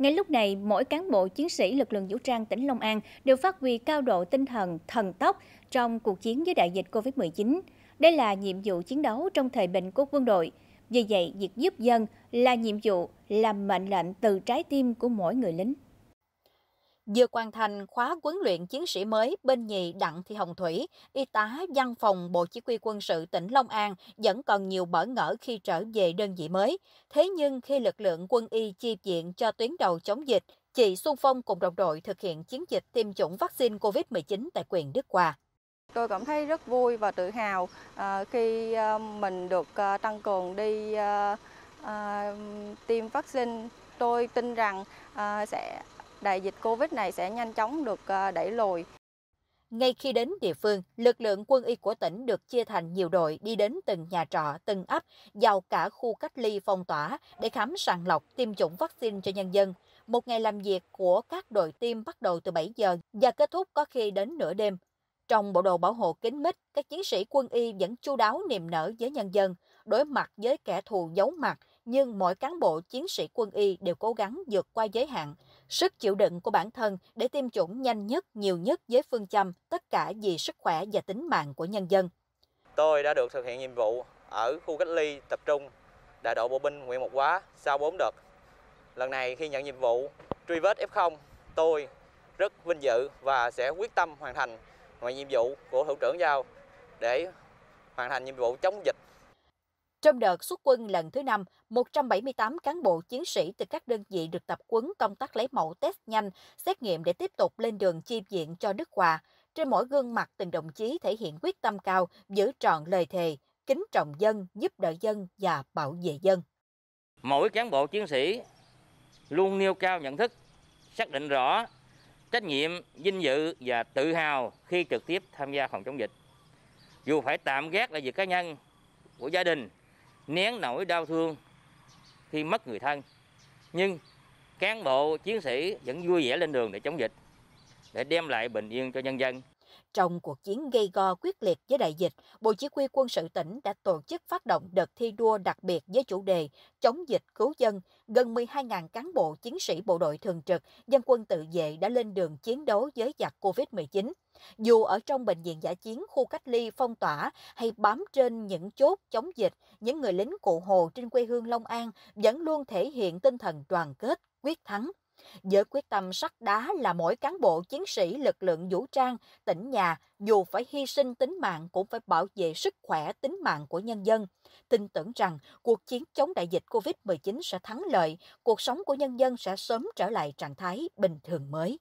Ngay lúc này, mỗi cán bộ chiến sĩ lực lượng vũ trang tỉnh Long An đều phát huy cao độ tinh thần, thần tốc trong cuộc chiến với đại dịch Covid-19. Đây là nhiệm vụ chiến đấu trong thời bình của quân đội. Vì vậy, việc giúp dân là nhiệm vụ, làm mệnh lệnh từ trái tim của mỗi người lính. Dược hoàn thành khóa huấn luyện chiến sĩ mới bên nhì Đặng Thị Hồng Thủy, y tá văn phòng Bộ Chỉ huy quân sự tỉnh Long An vẫn còn nhiều bỡ ngỡ khi trở về đơn vị mới. Thế nhưng khi lực lượng quân y chi viện cho tuyến đầu chống dịch, chị Xuân Phong cùng đồng đội thực hiện chiến dịch tiêm chủng vaccine COVID-19 tại quyền Đức Hòa. Tôi cảm thấy rất vui và tự hào à, khi à, mình được à, tăng cường đi tiêm vaccine. Tôi tin rằng sẽ đại dịch Covid này sẽ nhanh chóng được ờ, đẩy lùi. Ngay khi đến địa phương, lực lượng quân y của tỉnh được chia thành nhiều đội đi đến từng nhà trọ, từng ấp, vào cả khu cách ly phong tỏa để khám sàng lọc tiêm chủng vaccine cho nhân dân. Một ngày làm việc của các đội tiêm bắt đầu từ 7 giờ và kết thúc có khi đến nửa đêm. Trong bộ đồ bảo hộ kín mít, các chiến sĩ quân y vẫn chu đáo niềm nở với nhân dân, đối mặt với kẻ thù giấu mặt, nhưng mỗi cán bộ chiến sĩ quân y đều cố gắng vượt qua giới hạn, sức chịu đựng của bản thân để tiêm chủng nhanh nhất, nhiều nhất với phương châm tất cả vì sức khỏe và tính mạng của nhân dân. Tôi đã được thực hiện nhiệm vụ ở khu cách ly tập trung đại đội bộ binh huyện Mộc Hóa sau 4 đợt. Lần này khi nhận nhiệm vụ truy vết F0, tôi rất vinh dự và sẽ quyết tâm hoàn thành mọi nhiệm vụ của thủ trưởng giao để hoàn thành nhiệm vụ chống dịch trong đợt xuất quân lần thứ năm, 178 cán bộ chiến sĩ từ các đơn vị được tập quấn công tác lấy mẫu test nhanh, xét nghiệm để tiếp tục lên đường chi viện cho Đức Hòa. Trên mỗi gương mặt từng đồng chí thể hiện quyết tâm cao, giữ trọn lời thề, kính trọng dân, giúp đỡ dân và bảo vệ dân. Mỗi cán bộ chiến sĩ luôn nêu cao nhận thức, xác định rõ trách nhiệm, vinh dự và tự hào khi trực tiếp tham gia phòng chống dịch. Dù phải tạm gác lại việc cá nhân của gia đình nén nỗi đau thương khi mất người thân nhưng cán bộ chiến sĩ vẫn vui vẻ lên đường để chống dịch để đem lại bình yên cho nhân dân trong cuộc chiến gây go quyết liệt với đại dịch, Bộ Chỉ huy quân sự tỉnh đã tổ chức phát động đợt thi đua đặc biệt với chủ đề Chống dịch cứu dân. Gần 12.000 cán bộ chiến sĩ bộ đội thường trực, dân quân tự vệ đã lên đường chiến đấu với giặc COVID-19. Dù ở trong bệnh viện giả chiến, khu cách ly phong tỏa hay bám trên những chốt chống dịch, những người lính cụ Hồ trên quê hương Long An vẫn luôn thể hiện tinh thần đoàn kết, quyết thắng. Với quyết tâm sắt đá là mỗi cán bộ chiến sĩ lực lượng vũ trang, tỉnh nhà dù phải hy sinh tính mạng cũng phải bảo vệ sức khỏe tính mạng của nhân dân. Tin tưởng rằng cuộc chiến chống đại dịch COVID-19 sẽ thắng lợi, cuộc sống của nhân dân sẽ sớm trở lại trạng thái bình thường mới.